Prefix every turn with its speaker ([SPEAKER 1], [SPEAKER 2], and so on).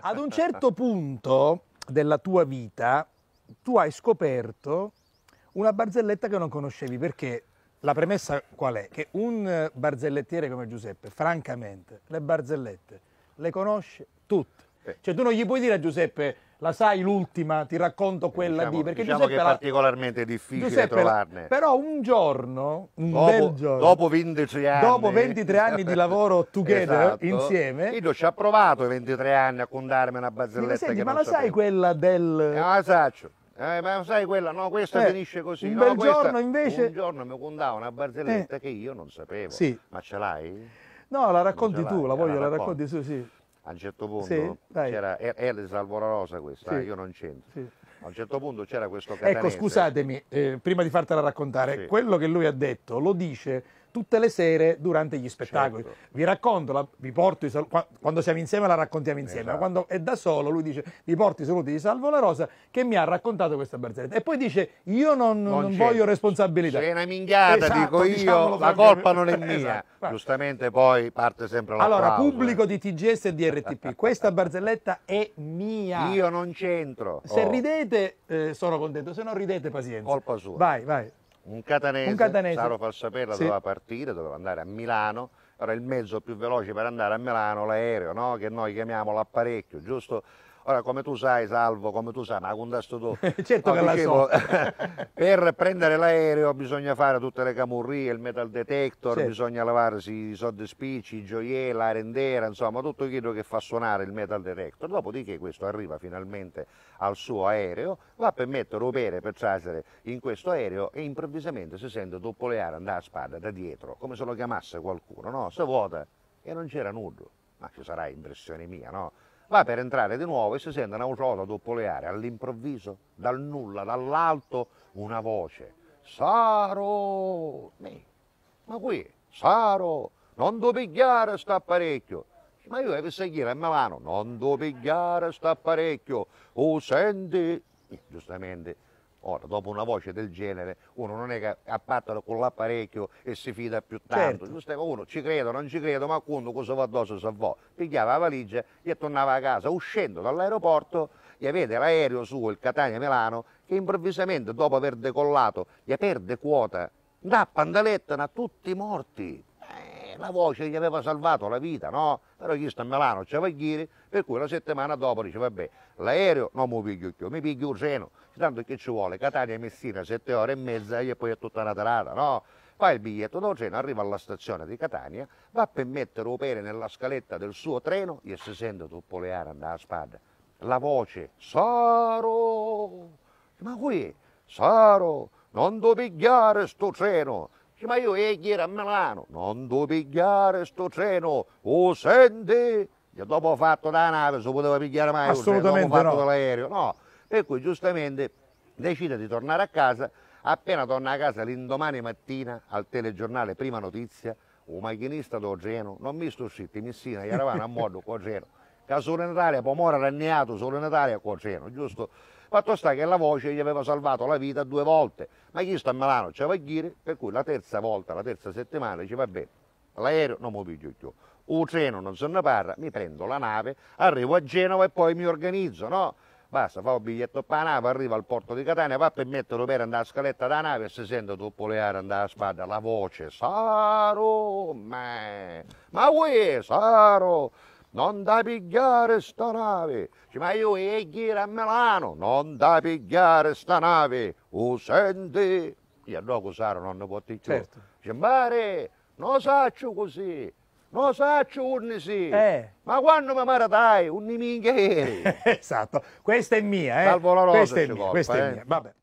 [SPEAKER 1] Ad un certo punto della tua vita tu hai scoperto una barzelletta che non conoscevi perché la premessa qual è? Che un barzellettiere come Giuseppe, francamente, le barzellette le conosce tutte. Eh. Cioè tu non gli puoi dire a Giuseppe la sai l'ultima, ti racconto eh, quella diciamo, di perché diciamo Giuseppe che è
[SPEAKER 2] particolarmente difficile Giuseppe, trovarne. Però
[SPEAKER 1] un giorno, un dopo, bel giorno, dopo
[SPEAKER 2] 23 anni, dopo 23 anni di lavoro together esatto. insieme, io ci ha provato i 23 anni a condarmi una barzelletta senti, che ma la sapevo. sai quella del No, eh, la saccio. Eh, ma sai quella, no, questa eh, finisce così. Un no, bel questa, giorno invece. Un giorno mi condava una barzelletta eh. che io non sapevo. Sì. Ma ce l'hai? No, la racconti tu, la voglio, la, la racconti tu, sì a un certo punto sì, c'era Elis Alvorarosa questa, sì. Eh, io non c'entro. Sì. A un certo punto c'era questo catanese. Ecco,
[SPEAKER 1] scusatemi, eh, prima di fartela raccontare, quello che lui ha detto lo dice tutte le sere durante gli spettacoli. Certo. Vi racconto, la, vi porto i sal- quando siamo insieme la raccontiamo insieme, esatto. ma quando è da solo lui dice vi porto i saluti di Salvo La Rosa che mi ha raccontato questa barzelletta e poi dice io non, non, non voglio responsabilità. C'è una minchiata, esatto, dico io, la colpa non è esatto, mia. Esatto.
[SPEAKER 2] Giustamente poi parte sempre la Allora, eh. pubblico
[SPEAKER 1] di TGS e di RTP, questa barzelletta è mia. Io
[SPEAKER 2] non c'entro. Se oh.
[SPEAKER 1] ridete
[SPEAKER 2] eh, sono contento, se non ridete pazienza. Colpa sua. Vai, vai un catanese, un catanese. Saro Falsapella sì. doveva partire, doveva andare a Milano, era il mezzo più veloce per andare a Milano, l'aereo, no? che noi chiamiamo l'apparecchio, giusto? Ora, come tu sai, Salvo, come tu sai, ma contesto tu. certo no, che dicevo, la so. per prendere l'aereo bisogna fare tutte le camurrie, il metal detector, certo. bisogna lavarsi i soddespici, i gioielli, la rendera, insomma, tutto quello che fa suonare il metal detector. Dopodiché questo arriva finalmente al suo aereo, va per mettere opere per trasere in questo aereo e improvvisamente si sente le Doppoleare andare a spada da dietro, come se lo chiamasse qualcuno, no? Se vuota e non c'era nulla. Ma ci sarà impressione mia, no? va per entrare di nuovo e si sente una voce dopo le aree, all'improvviso, dal nulla, dall'alto, una voce. Saro! Ma qui, Saro, non do pigliare sta apparecchio. Ma io devo seguire a mano, non do pigliare sta apparecchio. Oh, senti! Giustamente, Ora, dopo una voce del genere, uno non è che appatta con l'apparecchio e si fida più tanto. Certo. Cioè, uno ci credo, non ci credo, ma quando cosa va addosso se va? Pigliava la valigia e tornava a casa. Uscendo dall'aeroporto, gli vede l'aereo suo, il Catania-Milano, che improvvisamente, dopo aver decollato, gli perde quota. Da pandaletta, a tutti morti la voce gli aveva salvato la vita, no? Però gli sta a Milano, c'è Vaghiri, per cui la settimana dopo dice, vabbè, l'aereo non mi piglio più, mi piglio un treno, tanto che ci vuole, Catania e Messina, sette ore e mezza e poi è tutta una tarata, no? fa il biglietto da treno, arriva alla stazione di Catania, va per mettere un pene nella scaletta del suo treno e si sente tutto Tuppoleare andare a spada. La voce, Saro, ma qui, Saro, non do pigliare sto treno, ma io e ieri a Milano, non do pigliare sto treno, o senti? E dopo ho fatto da nave, se poteva pigliare mai Assolutamente un treno, fatto no. dall'aereo, no. Per cui giustamente decide di tornare a casa, appena torna a casa l'indomani mattina al telegiornale Prima Notizia, un macchinista d'Ogeno, non mi sto uscito, Messina, eravamo a modo con Ogeno, che solo in Italia, Pomora ragnato, solo in Italia con Ogeno, giusto? Fatto sta che la voce gli aveva salvato la vita due volte, ma chi sta a Milano c'è a dire, per cui la terza volta, la terza settimana, dice va bene, l'aereo non mi piglio più, un treno non se ne parla, mi prendo la nave, arrivo a Genova e poi mi organizzo, no? Basta, fa un biglietto per la nave, arriva al porto di Catania, va per metterlo per andare a scaletta da nave e si sente dopo le aree andare a spada, la voce, Saro, me, ma uè, Saro! non da pigliare sta nave. Dice, ma io e gira a Milano, non da pigliare sta nave, o senti? Io no, cos'era, non ne potevo più. Certo. Dice, mare, non saccio così, non saccio un sì, eh. ma quando mi maritai, un minchia eri. esatto, questa è mia, eh. Salvo la rosa, questa è mia, colpa, questa eh. è mia,
[SPEAKER 1] vabbè.